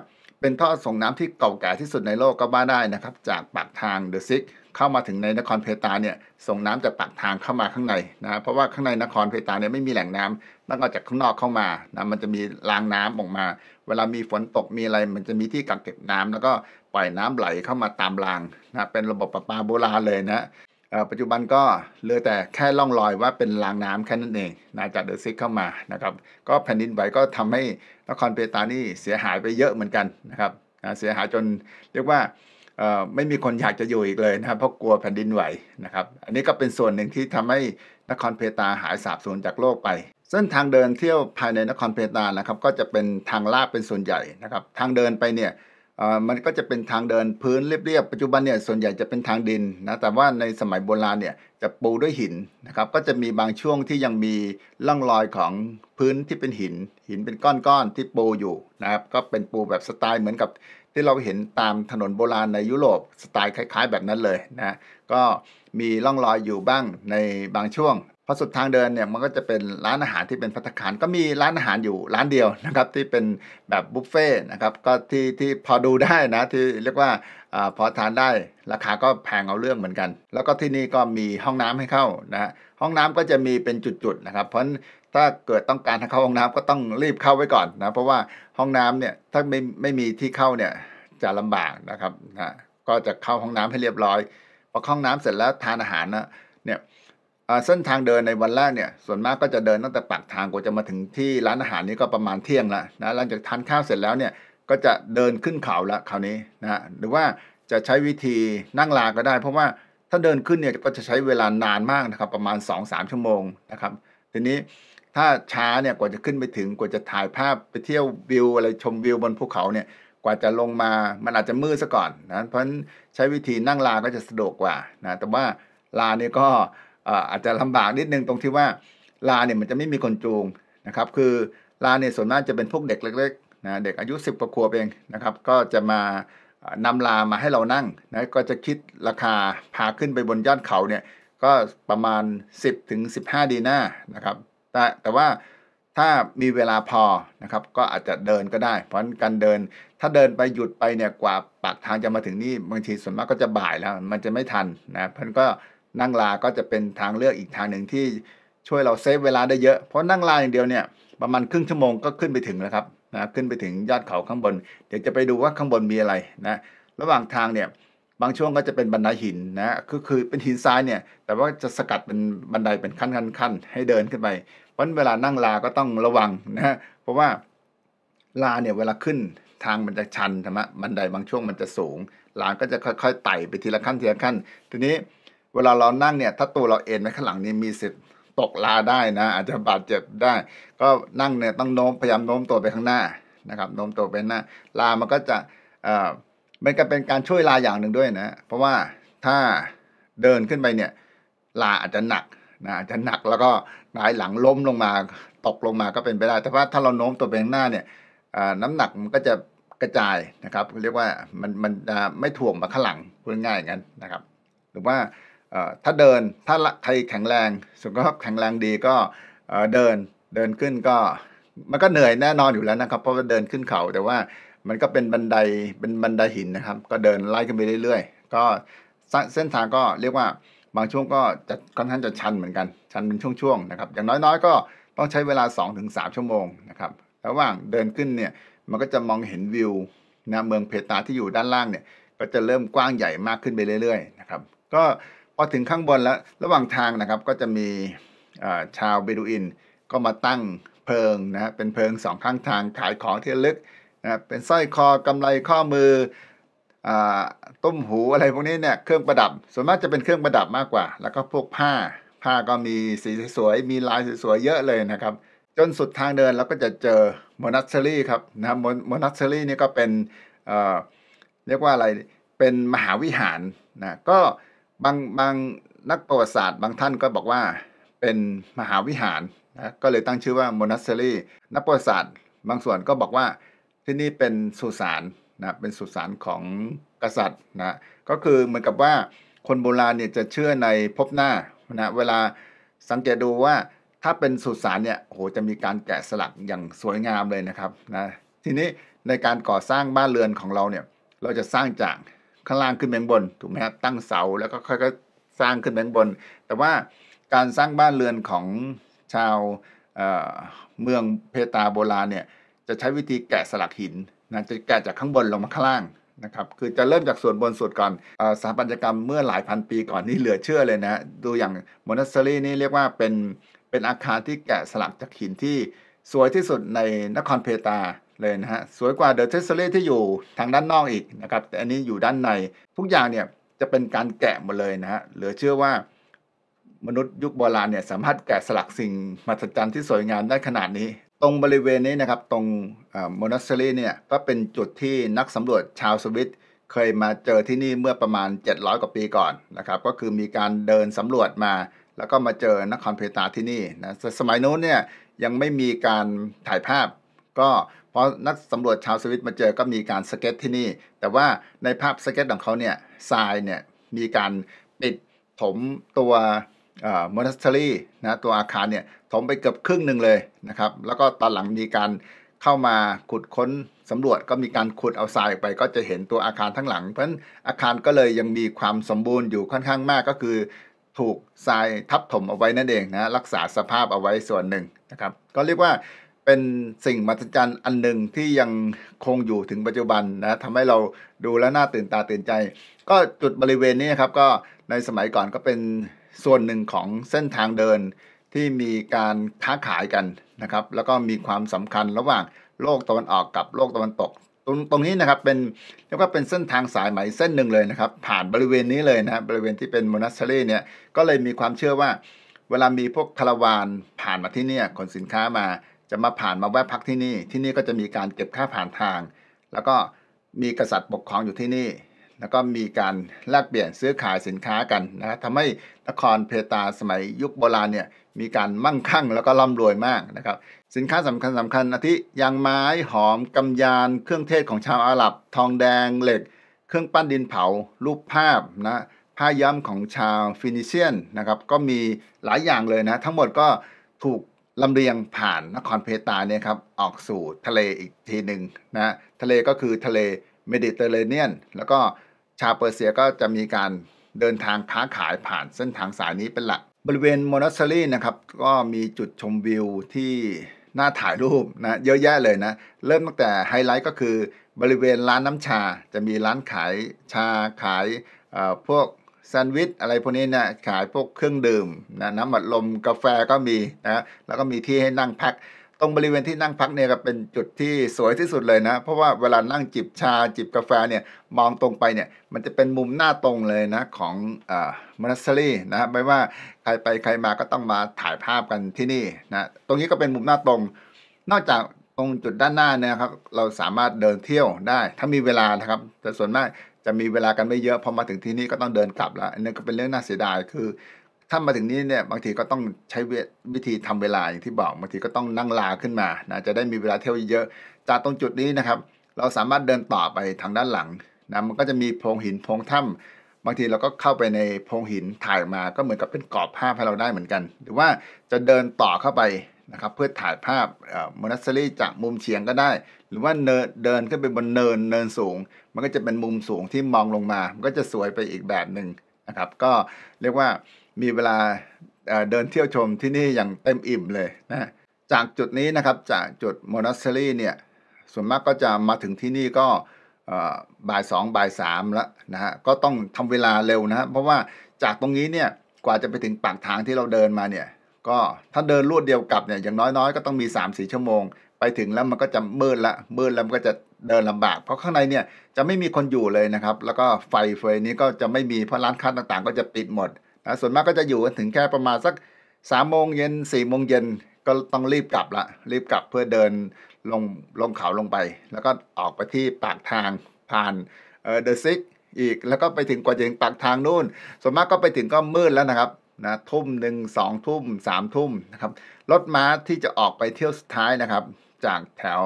เป็นท่อส่งน้ำที่เก่าแก่ที่สุดในโลกก็ว่าได้นะครับจากปากทางเดอะซิกเข้ามาถึงในนครเพตาเนี่ยส่งน้ำจากปากทางเข้ามาข้างในนะเพราะว่าข้างในนครเพตาเนี่ยไม่มีแหล่งน้ำต้องเอาจากข้างนอกเข้ามานะมันจะมีรางน้ำออกมา เวลามีฝนตกมีอะไร มันจะมีที่กักเก็บน้ำ แล้วก็ปล่อยน้ำไหลเข้ามาตามรางนะเป็นระบบประปาโบราณเลยนะปัจจุบันก็เหลือแต่แค่ล่องลอยว่าเป็นรางน้ำแค่นั้นเองนะจากเดอะซิกเข้ามานะครับ ก็แผ่นดินไหวก็ทำให้นครเปตานี่เสียหายไปเยอะเหมือนกันนะครับเสียหายจนเรียกว่าไม่มีคนอยากจะอยู่อีกเลยนะครับเพราะกลัวแผ่นดินไหวนะครับ อันนี้ก็เป็นส่วนหนึ่งที่ทำให้ นครเพตาหายสาบสูญจากโลกไปเส้นทางเดินเที่ยวภายในนครเพตานะครับก็จะเป็นทางลาดเป็นส่วนใหญ่นะครับ ทางเดินไปเนี่ยมันก็จะเป็นทางเดินพื้นเรียบๆปัจจุบันเนี่ย ส่วนใหญ่จะเป็นทางดินนะ แต่ว่าในสมัยโบราณเนี่ยจะปูด้วยหินนะครับก็จะมีบางช่วงที่ยังมีล่องรอยของพื้นที่เป็นหินหินเป็นก้อนๆที่ปูอยู่นะครับก็เป็นปูแบบสไตล์เหมือนกับที่เราเห็นตามถนนโบราณในยุโรปสไตล์คล้ายๆ แบบนั้นเลยนะ ก็มีร่องรอยอยู่บ้างในบางช่วงพอสุดทางเดินเนี่ยมันก็จะเป็นร้านอาหารที่เป็นพัตคารก็มีร้านอาหารอยู่ร้านเดียวนะครับที่เป็นแบบบุฟเฟ่นะครับ ก็ที่ที่พอดูได้นะที่เรียกว่าอพอทานได้ราคาก็แพงเอาเรื่องเหมือนกัน แล้วก็ที่นี่ก็มีห้องน้ำให้เข้านะ ห้องน้ำก็จะมีเป็นจุดๆนะครับเพราะถ้าเกิดต้องการเข้าห้องน้ำก็ต้องรีบเข้าไว้ก่อนนะเพราะว่าห้องน้ำเนี่ยถ้าไม่ไม่มีที่เข้าเนี่ยจะลำบากนะครับนะก็จะเข้าห้องน้ำให้เรียบร้อยพอห้องน้ำเสร็จแล้วทานอาหารนะเนี่ยเส้นทางเดินในวันแรกเนี่ยส่วนมากก็จะเดินตั้งแต่ปากทางกว่าจะมาถึงที่ร้านอาหารนี้ก็ประมาณเที่ยงละนะหลังจากทานข้าวเสร็จแล้วเนี่ยก็จะเดินขึ้นเขาละคราวนี้นะหรือว่าจะใช้วิธีนั่งลาก็ได้ เพราะว่าถ้าเดินขึ้นเนี่ยก็จะใช้เวลานานมากนะครับ ประมาณ2-3ชั่วโมงนะครับ ทีนี้ถ้าช้าเนี่ยกว่าจะขึ้นไปถึงกว่าจะถ่ายภาพไปเที่ยววิวอะไรชมวิวบนภูเขาเนี่ยกว่าจะลงมามันอาจจะมืดซะก่อนนะเพราะฉะนั้นใช้วิธีนั่งลาก็จะสะดวกกว่านะแต่ว่าลาเนี่ยก็อาจจะลำบากนิดนึงตรงที่ว่าลาเนี่ยมันจะไม่มีคนจูงนะครับคือลาเนี่ยส่วนมากจะเป็นพวกเด็กเล็กๆนะเด็กอายุ 10กว่าขวบเองนะครับก็จะมานำลามาให้เรานั่งนะก็จะคิดราคาพาขึ้นไปบนยอดเขาเนี่ยก็ประมาณ10-15ดีน่านะครับแต่แต่ว่าถ้ามีเวลาพอนะครับก็อาจจะเดินก็ได้ เพราะการเดินถ้าเดินไปหยุดไปเนี่ยกว่าปากทางจะมาถึงนี่บางทีส่วนมากก็จะบ่ายแล้วมันจะไม่ทันนะเพราะก็นั่งลา ก็จะเป็นทางเลือกอีกทางหนึ่งที่ช่วยเราเซฟเวลาได้เยอะ เพราะนั่งลาอย่างเดียวเนี่ยประมาณครึ่งชั่วโมงก็ขึ้นไปถึงแล้วครับนะขึ้นไปถึงยอดเขาข้างบนเดี๋ยวจะไปดูว่าข้างบนมีอะไรนะระหว่างทางเนี่ยบางช่วงก็จะเป็นบันไดหินนะก็คือเป็นหินทรายเนี่ยแต่ว่าจะสกัดเป็นบันไดเป็นขั้นๆให้เดินขึ้นไปเพราะเวลานั่งลา ก็ต้องระวังนะ เพราะว่าลาเนี่ยเวลาขึ้นทางมันจะชันใช่ไหมบันไดบางช่วงมันจะสูง ลา ก็จะค่อยๆ ไต่ไปทีละขั้นทีละขั้น ทีนี้เวลาเรานั่งเนี่ย ถ้าตัวเราเอ็นไปข้างหลังนี่มีสิทธิ์ตกลาได้นะ อาจจะบาดเจ็บได้ ก็นั่งเนี่ยต้องโน้มพยายามโน้มตัวไปข้างหน้านะครับ โน้มตัวไปหน้า ลา มันก็จะเอ่อมันก็เป็นการช่วยลาอย่างหนึ่งด้วยนะ เพราะว่าถ้าเดินขึ้นไปเนี่ย ลาอาจจะหนักนะอาจจะหนักแล้วก็หงายหลังล้มลงมาตกลงมาก็เป็นไปได้แต่ว่าถ้าเราโน้มตัวไปข้างหน้าเนี่ยน้ำหนักมันก็จะกระจายนะครับเรียกว่ามันมันไม่ถ่วงมาข้างหลังพูดง่ายอย่างนั้นนะครับหรือว่าถ้าเดินถ้าใครแข็งแรงสุขภาพแข็งแรงดีก็เดินเดินขึ้นก็มันก็เหนื่อยแน่นอนอยู่แล้วนะครับ เพราะว่าเดินขึ้นเขาแต่ว่ามันก็เป็นบันไดเป็นบันไดหินนะครับก็เดินไล่ขึ้นไปเรื่อยๆก็เส้นทางก็เรียกว่าบางช่วงก็จะค่อนข้างจะชันเหมือนกันชันเป็นช่วงๆนะครับอย่างน้อยๆ ก็ต้องใช้เวลา 2-3ชั่วโมงนะครับระหว่างเดินขึ้นเนี่ยมันก็จะมองเห็นวิวนะเมืองเพตาที่อยู่ด้านล่างเนี่ยก็จะเริ่มกว้างใหญ่มากขึ้นไปเรื่อยๆนะครับก็พอถึงข้างบนแล้วระหว่างทางนะครับก็จะมีชาวเบดูอินก็มาตั้งเพิงนะเป็นเพิงสองข้างทางขายของที่ลึกนะเป็นสร้อยคอกำไรข้อมือต้มหูอะไรพวกนี้เนี่ยเครื่องประดับส่วนมากจะเป็นเครื่องประดับมากกว่า แล้วก็พวกผ้าผ้าก็มีสีสวยมีลายสวยๆเยอะเลยนะครับ จนสุดทางเดินเราก็จะเจอมอนัสเซอรี่ครับนะโมนัสเซอรี่นี่ก็เป็นเเรียกว่าอะไรเป็นมหาวิหารนะก็บางบางนักประวัติศาสตร์ บางท่านก็บอกว่าเป็นมหาวิหารนะก็เลยตั้งชื่อว่ามอนัสเซอรี่นักประวัติศาสตร์บางส่วนก็บอกว่าที่นี่เป็นสุสานนะเป็นสุสานของกษัตริย์นะก็คือเหมือนกับว่าคนโบราณเนี่ยจะเชื่อในพบหน้านะเวลาสังเกตดูว่าถ้าเป็นสุสานเนี่ยโหจะมีการแกะสลักอย่างสวยงามเลยนะครับนะทีนี้ในการก่อสร้างบ้านเรือนของเราเนี่ยเราจะสร้างจากข้างล่างขึ้นไปบน ถูกไหมฮะตั้งเสาแล้วก็ค่อยๆสร้างขึ้นไปบน แต่ว่าการสร้างบ้านเรือนของชาวเเมืองเพตาโบราณเนี่ยจะใช้วิธีแกะสลักหินนะจะแกะจากข้างบนลงมาข้างล่างนะครับคือจะเริ่มจากส่วนบนสุดก่อนสถาปัตยกรรมเมื่อหลายพันปีก่อนนี่เหลือเชื่อเลยนะ ดูอย่างมอนัสเซอรี่นี่เรียกว่าเป็นเป็นอาคารที่แกะสลักจากหินที่สวยที่สุดในนครเพตาเลยนะฮะสวยกว่าเดอะเทสเซอรีที่อยู่ทางด้านนอกอีกนะครับแต่อันนี้อยู่ด้านในทุกอย่างเนี่ยจะเป็นการแกะหมดเลยนะฮะเหลือเชื่อว่า มนุษย์ยุคโบราณเนี่ยสามารถแกะสลักสิ่งมหัศจรรย์ที่สวยงามได้ขนาดนี้รงบริเวณนี้นะครับตรงมอนัสเซอรี่เนี่ยก็เป็นจุดที่นักสำรวจชาวสวิตเคยมาเจอที่นี่เมื่อประมาณ 700 กว่าปีก่อนนะครับก็คือมีการเดินสำรวจมาแล้วก็มาเจอนครเพตาที่นี่นะสมัยนู้นเนี่ยยังไม่มีการถ่ายภาพ ก็เพราะนักสำรวจชาวสวิตมาเจอก็มีการสเก็ต ที่นี่ แต่ว่าในภาพสเก็ตของเขาเนี่ยทรายเนี่ยมีการปิดถมตัวเมอนัสเตอรี่นะตัวอาคารเนี่ยถมไปเกือบครึ่งหนึ่งเลยนะครับ แล้วก็ตอนหลังมีการเข้ามาขุดค้นสำรวจ ก็มีการขุดเอาทรายออกไปก็จะเห็นตัวอาคารทั้งหลัง เพราะฉะนั้นอาคารก็เลยยังมีความสมบูรณ์ อยู่ค่อนข้างมากก็คือ ถูกทรายทับถมเอาไว้นั่นเองนะรักษาสภาพเอาไว้ส่วนหนึ่งนะครับ ก็เรียกว่าเป็นสิ่งมหัศจรรย์อันหนึ่งที่ยังคงอยู่ถึงปัจจุบันนะทำให้เราดูแล้วน่าตื่นตาตื่นใจ ก็จุดบริเวณนี้ครับก็ในสมัยก่อนก็เป็นส่วนหนึ่งของเส้นทางเดินที่มีการค้าขายกันนะครับแล้วก็มีความสำคัญระหว่างโลกตะวันออกกับโลกตะวันตก ตรงตรงนี้นะครับเป็นเรียกว่าเป็นเส้นทางสายไหมเส้นหนึ่งเลยนะครับ ผ่านบริเวณนี้เลยนะบริเวณที่เป็นมอนัสเซรีเนี่ยก็เลยมีความเชื่อว่า เวลามีพวกคาราวานผ่านมาที่นี่ขนสินค้ามาจะมาผ่านมาแวะพักที่นี่ที่นี่ก็จะมีการเก็บค่าผ่านทาง แล้วก็มีกษัตริย์ปกครองอยู่ที่นี่แล้วก็มีการแลกเปลี่ยนซื้อขายสินค้ากันนะทำให้นครเพตาสมัยยุคโบราณเนี่ยมีการมั่งคั่งแล้วก็ร่ำรวยมากนะครับ สินค้าสำคัญสำคัญอาทิยางไม้หอมกำยานเครื่องเทศของชาวอาหรับ ทองแดงเหล็ก เครื่องปั้นดินเผารูปภาพนะผ้าย้ำของชาวฟินิเซียนนะครับก็มีหลายอย่างเลยนะ ทั้งหมดก็ถูกลำเลียงผ่านนครเพตาเนี่ยครับออกสู่ทะเลอีกทีหนึ่งนะทะเลก็คือทะเลเมดิเตอร์เรเนียนแล้วก็ชาวเปอร์เซียก็จะมีการเดินทางค้าขายผ่านเส้นทางสายนี้เป็นหลัก บริเวณมอนัสซารีนะครับก็มีจุดชมวิวที่น่าถ่ายรูปนะเยอะแยะเลยนะเริ่มตั้งแต่ไฮไลท์ก็คือบริเวณร้านน้ำชาจะมีร้านขายชาขายพวกแซนด์วิชอะไรพวกนี้นะขายพวกเครื่องดื่มนะน้ำมัดลมกาแฟก็มีนะแล้วก็มีที่ให้นั่งพักตรงบริเวณที่นั่งพักเนี่ยเป็นจุดที่สวยที่สุดเลยนะ เพราะว่าเวลานั่งจิบชาจิบกาแฟเนี่ย มองตรงไปเนี่ย มันจะเป็นมุมหน้าตรงเลยนะ ของมอนัสซารีนะไม่ว่าใครไปใครมาก็ต้องมาถ่ายภาพกันที่นี่นะตรงนี้ก็เป็นมุมหน้าตรง นอกจากตรงจุดด้านหน้านะครับเราสามารถเดินเที่ยวได้ ถ้ามีเวลานะครับ แต่ส่วนมากจะมีเวลากันไม่เยอะพอมาถึงที่นี่ก็ต้องเดินกลับแล้วอันนี้ก็เป็นเรื่องน่าเสียดายคือถ้ามาถึงนี้เนี่ยบางทีก็ต้องใช้วิธีทำเวลาอย่างที่บอก บางทีก็ต้องนั่งลาขึ้นมานะจะได้มีเวลาเที่ยวเยอะจากตรงจุดนี้นะครับ เราสามารถเดินต่อไปทางด้านหลังนะมันก็จะมีโพรงหินโพรงถ้าบางทีเราก็เข้าไปในโพรงหินถ่ายมาก็เหมือนกับเป็นกรอบภาพให้เราได้เหมือนกัน หรือว่าจะเดินต่อเข้าไปนะครับ เพื่อถ่ายภาพมอนัสซรี่จากมุมเฉียงก็ได้ หรือว่าเนินเดินขึ้นไปบนเนินเนินสูงมันก็จะเป็นมุมสูงที่มองลงมามันก็จะสวยไปอีกแบบหนึ่งนะครับ ก็เรียกว่ามีเวลาเดินเที่ยวชมที่นี่อย่างเต็มอิ่มเลยนะ จากจุดนี้นะครับจากจุดโมนัสเซอรี่เนี่ยส่วนมากก็จะมาถึงที่นี่ก็บ่ายสองบ่ายสามแล้วนะฮะก็ต้องทำเวลาเร็วนะฮะเพราะว่าจากตรงนี้เนี่ยกว่าจะไปถึงปากทางที่เราเดินมาเนี่ยก็ถ้าเดินรวดเดียวกับเนี่ยอย่างน้อยๆ ก็ต้องมี3ามสี่ชั่วโมง ไปถึงแล้วมันก็จะมืดละมืดแล้วมันก็จะเดินลำบากเพราะข้างในเนี่ยจะไม่มีคนอยู่เลยนะครับแล้วก็ไฟเฟยนี้ก็จะไม่มีเพราะร้านค้าต่างๆก็จะปิดหมดนะส่วนมากก็จะอยู่กันถึงแค่ประมาณสักสามโมงเย็นสี่โมงเย็นก็ต้องรีบกลับละรีบกลับเพื่อเดินลงลงเขาลงไป แล้วก็ออกไปที่ปากทางผ่านเดอะซิกอีกแล้วก็ไปถึงกว่าจะถึงปากทางนู่นส่วนมากก็ไปถึงก็มืดแล้วนะครับนะทุ่มหนึ่งสองทุ่มสามทุ่มนะครับรถม้าที่จะออกไปเที่ยวสุดท้ายนะครับจากแถว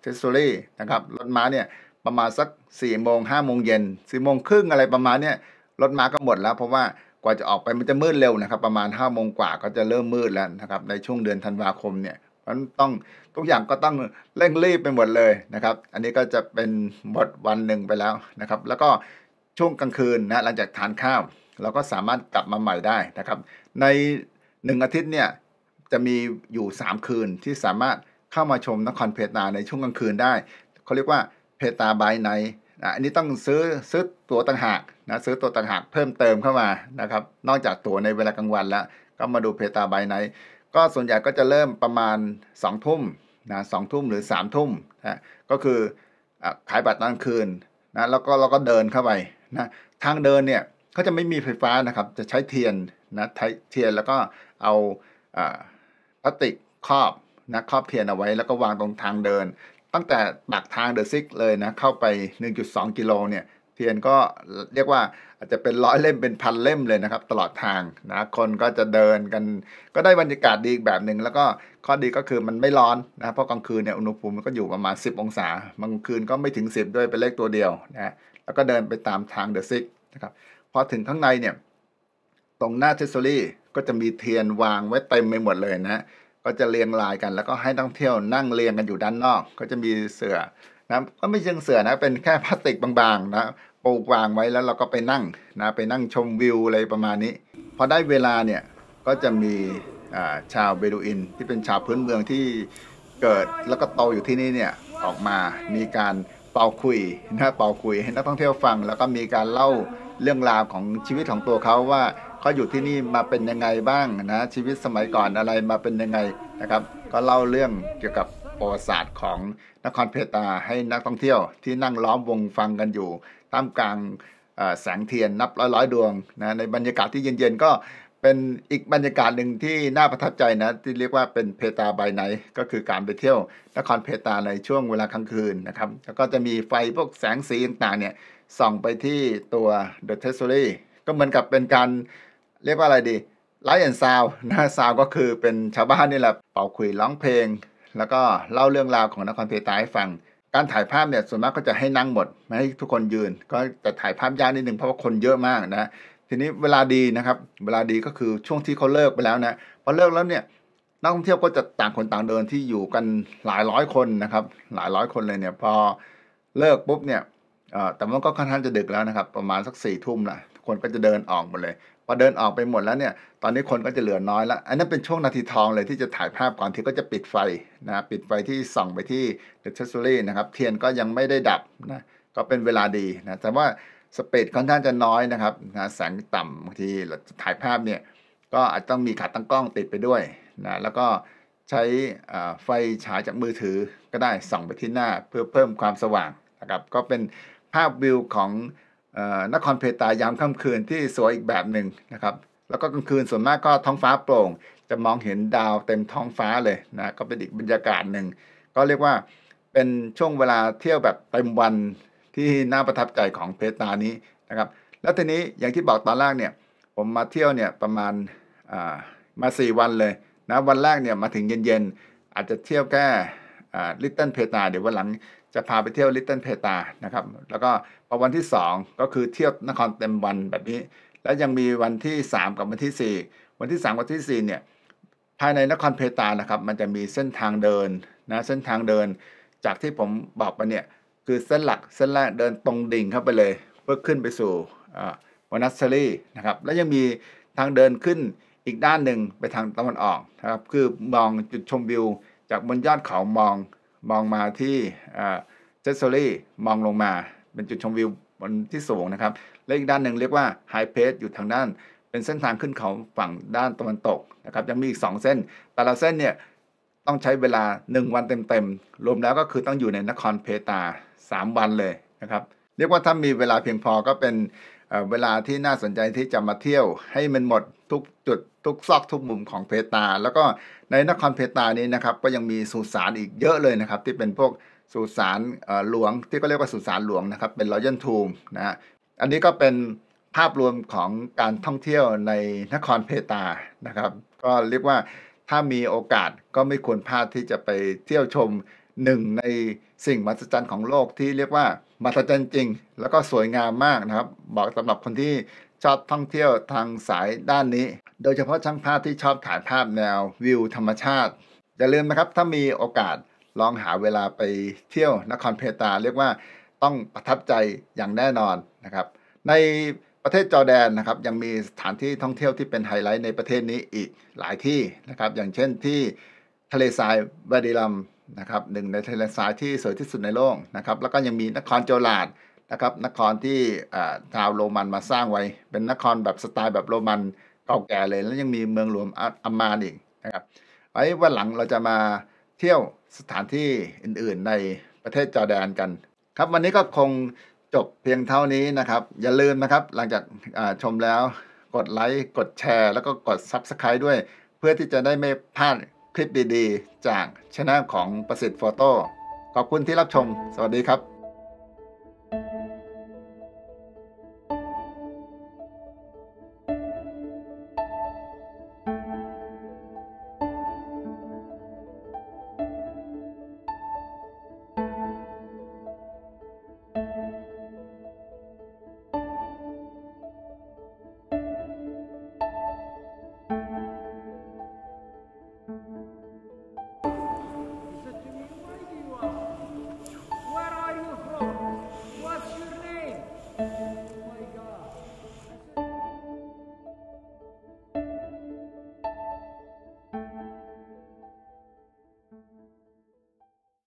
เทสโซรี่นะครับรถม้าเนี่ยประมาณสัก4ี่โมงห้าโมงเย็นสี่โมงครึ่งอะไรประมาณเนี่ยรถม้าก็หมดแล้วเพราะว่ากว่าจะออกไปมันจะมืดเร็วนะครับ ประมาณ5้าโมงกว่าก็จะเริ่มมืดแล้วนะครับในช่วงเดือนธันวาคมเนี่ยมันต้องทุกอย่างก็ต้องเร่งรีบไปหมดเลยนะครับ อันนี้ก็จะเป็นบทวันหนึ่งไปแล้วนะครับ แล้วก็ช่วงกลางคืนนะหลังจากทานข้าวเราก็สามารถกลับมาใหม่ได้นะครับ ใน1อาทิตย์เนี่ยจะมีอยู่3คืนที่สามารถเข้ามาชมนครเพตาในช่วงกลางคืนได้เขาเรียกว่าเพตาบายไนอันนี้ต้องซื้อ ซื้อตัวต่างหากนะซื้อตัวต่างหากเพิ่มเติมเข้ามานะครับนอกจากตัวในเวลากลางวันแล้วก็มาดู เพตาไบไนก็ส่วนใหญ่ก็จะเริ่มประมาณ2องทุ่มนะสองทุ่มหรือ3ามทุ่มนะก็คือขายบัตรตอนคืนนะแล้วก็เราก็เดินเข้าไปนะทางเดินเนี่ยเขาจะไม่มีไฟฟ้านะครับจะใช้เทียนนะเทียนแล้วก็เอาพลาสติกครอบนะครอบเทียนเอาไว้แล้วก็วางตรงทางเดินตั้งแต่ปากทางเดอะซิก เลยนะเข้าไป 1.2 กิโลเนี่ยเทียนก็เรียกว่าอาจจะเป็นร้อยเล่ม เป็นพันเล่มเลยนะครับ ตลอดทางนะ คนก็จะเดินกันก็ได้บรรยากาศดีแบบหนึ่ง แล้วก็ข้อดีก็คือมันไม่ร้อนนะเพราะกลางคืนเนี่ยอุณหภูมิมันก็อยู่ประมาณ 10 องศา บางคืนก็ไม่ถึง 10 ด้วยเป็นเลขตัวเดียวนะแล้วก็เดินไปตามทางเดอะซิก นะครับพอถึงข้างในเนี่ย ตรงหน้าเทสโซลี่ก็จะมีเทียนวางไว้เต็มไปหมดเลยนะก็จะเรียงรายกัน แล้วก็ให้นักท่องเที่ยว นั่งเรียงกันอยู่ด้านนอก ก็จะมีเสือนะก็ไม่ใช่เสือนะเป็นแค่พลาสติกบางๆนะปูวางไว้แล้วเราก็ไปนั่งนะไปนั่งชมวิวอะไรประมาณนี้พอได้เวลาเนี่ยก็จะมีชาวเบดูอิน ที่เป็นชาวพื้นเมืองที่เกิดแล้วก็โตอยู่ที่นี่เนี่ยออกมา มีการเป่าคุยนะเป่าคุยให้นักท่องเที่ยวฟังแล้วก็มีการเล่าเรื่องราวของชีวิตของตัวเขาว่าเขาอยู่ที่นี่มาเป็นยังไงบ้างนะชีวิตสมัยก่อนอะไรมาเป็นยังไงนะครับ ก็เล่าเรื่องเกี่ยวกับประวัติศาสตร์ของนครเพตาให้นักท่องเที่ยวที่นั่งล้อมวงฟังกันอยู่ท่ามกลางแสงเทียนนับร้อยร้อยดวงนะในบรรยากาศที่เย็นๆก็เป็นอีกบรรยากาศหนึ่งที่น่าประทับใจนะที่เรียกว่าเป็นเพตาบไหไนก็คือการไปเที่ยว นครเพตาในช่วงเวลากลางคืนนะครับ แล้วก็จะมีไฟพวกแสงสีต่างๆเนี่ยส่องไปที่ตัวเดอะเทสโ o รีก็เหมือนกับเป็นการเรียกว่าอะไรดีไลท์แอนด์ซาวนะซาวก็คือเป็นชาวบ้านนี่แหละเป่าคุยร้องเพลง แล้วก็เล่าเรื่องราวของนครเพตาให้ฟัง การถ่ายภาพเนี่ยส่วนมากก็จะให้นั่งหมด ไม่ให้ทุกคนยืน ก็จะถ่ายภาพยากนิดนึงเพราะว่าคนเยอะมากนะทีนี้เวลาดีนะครับ เวลาดีก็คือช่วงที่เขาเลิกไปแล้วนะพอเลิกแล้วเนี่ยนักท่องเที่ยวก็จะต่างคนต่างเดินที่อยู่กันหลายร้อยคนนะครับหลายร้อยคนเลยเนี่ยพอเลิกปุ๊บเนี่ยแต่มันก็ค่อนข้างจะดึกแล้วนะครับ ประมาณสักสี่ทุ่มละคนก็จะเดินออกหมดเลยพอเดินออกไปหมดแล้วเนี่ย ตอนนี้คนก็จะเหลือน้อยแล้ว อันนั้นเป็นช่วงนาทีทองเลยที่จะถ่ายภาพก่อนที่ก็จะปิดไฟนะ ปิดไฟที่ส่องไปที่เดอะเชสซูรี่นะครับ เทียนก็ยังไม่ได้ดับนะ ก็เป็นเวลาดีนะ แต่ว่าสเปดค่อนข้างจะน้อยนะครับนะแสงต่ำบางทีเราถ่ายภาพเนี่ย ก็อาจต้องมีขาตั้งกล้องติดไปด้วยนะ แล้วก็ใช้ไฟฉายจากมือถือก็ได้ส่องไปที่หน้าเพื่อเพิ่มความสว่างนะครับ ก็เป็นภาพวิวของนครเพตายามค่ำคืนที่สวยอีกแบบหนึ่งนะครับแล้วก็กลางคืนส่วนมากก็ท้องฟ้าโปร่ง จะมองเห็นดาวเต็มท้องฟ้าเลยนะก็เป็นอีกบรรยากาศหนึ่งก็เรียกว่าเป็นช่วงเวลาเที่ยวแบบเต็มวันที่น่าประทับใจของเพตานี้นะครับแล้วทีนี้อย่างที่บอกตอนแรกเนี่ยผมมาเที่ยวเนี่ยประมาณามา4วันเลยนะวันแรกเนี่ยมาถึงเย็นๆอาจจะเที่ยวแค่ลิตเติ้ลเพตาเดี๋ยววันหลังจะพาไปเที่ยวลิตเติ้ลเพตานะครับ แล้วก็พอวันที่ 2 ก็คือเที่ยวนครเต็มวันแบบนี้ แล้วยังมีวันที่ 3 กับวันที่ 4 วันที่3กับที่4เนี่ยภายในนครเพตานะครับ มันจะมีเส้นทางเดินนะ เส้นทางเดินจากที่ผมบอกไปเนี่ยคือเส้นหลักเส้นแรกเดินตรงดิ่งเข้าไปเลย เพื่อขึ้นไปสู่วานัสเซอรี่นะครับ แล้วยังมีทางเดินขึ้นอีกด้านหนึ่งไปทางตะวันออกนะครับ คือมองจุดชมวิวจากบนยอดเขามองมองมาที่เจสโซลี่มองลงมาเป็นจุดชมวิวบนที่สูงนะครับและอีกด้านหนึ่ง เรียกว่าไฮเพสอยู่ทางด้าน เป็นเส้นทางขึ้นเขาฝั่งด้านตะวันตกนะครับยังมีอีก 2 เส้น แต่ละเส้นเนี่ยต้องใช้เวลา 1 วันเต็มๆ รวมแล้วก็คือต้องอยู่ในนครเพตา 3 วันเลยนะครับเรียกว่าถ้ามีเวลาเพียงพอก็เป็นเวลาที่น่าสนใจที่จะมาเที่ยวให้มันหมดทุกจุดทุกซอกทุกมุมของเพตา แล้วก็ในนครเพตานี้นะครับ ก็ยังมีสุสานอีกเยอะเลยนะครับ ที่เป็นพวกสุสานหลวงที่ก็เรียกว่าสุสานหลวงนะครับเป็นรอยัลทูมนะฮะอันนี้ก็เป็นภาพรวมของการท่องเที่ยวในนครเพตานะครับ ก็เรียกว่าถ้ามีโอกาสก็ไม่ควรพลาดที่จะไปเที่ยวชมหนึ่งในสิ่งมหัศจรรย์ของโลกที่เรียกว่ามหัศจรรย์จริง แล้วก็สวยงามมากนะครับบอกสำหรับคนที่ชอบท่องเที่ยวทางสายด้านนี้ โดยเฉพาะช่างภาพที่ชอบถ่ายภาพแนววิวธรรมชาติ อย่าลืมนะครับถ้ามีโอกาสลองหาเวลาไปเที่ยวนครเพตา เรียกว่าต้องประทับใจอย่างแน่นอนนะครับในประเทศจอแดนนะครับยังมีสถานที่ท่องเที่ยวที่เป็นไฮไลท์ในประเทศนี้อีกหลายที่นะครับอย่างเช่นที่ทะเลทรายบาดิลัมนะครับหนึ่งในทะเลทรายที่สวยที่สุดในโลกนะครับแล้วก็ยังมีนครโจลาดนะครับนครที่ชาวโรมันมาสร้างไว้ เป็นนครแบบสไตล์แบบโรมันเก่าแก่เลย แล้วยังมีเมืองหลวงอัมมานอีกนะครับไว้วันหลังเราจะมาเที่ยวสถานที่อื่นๆในประเทศจอร์แดนกัน ครับวันนี้ก็คงจบเพียงเท่านี้นะครับอย่าลืมนะครับหลังจากชมแล้วกดไลค์กดแชร์ แล้วก็กด Subscribe ด้วย เพื่อที่จะได้ไม่พลาดคลิปดีๆจากช anel ของประสิทธิ์โฟโต้ขอบคุณที่รับชมสวัสดีครับ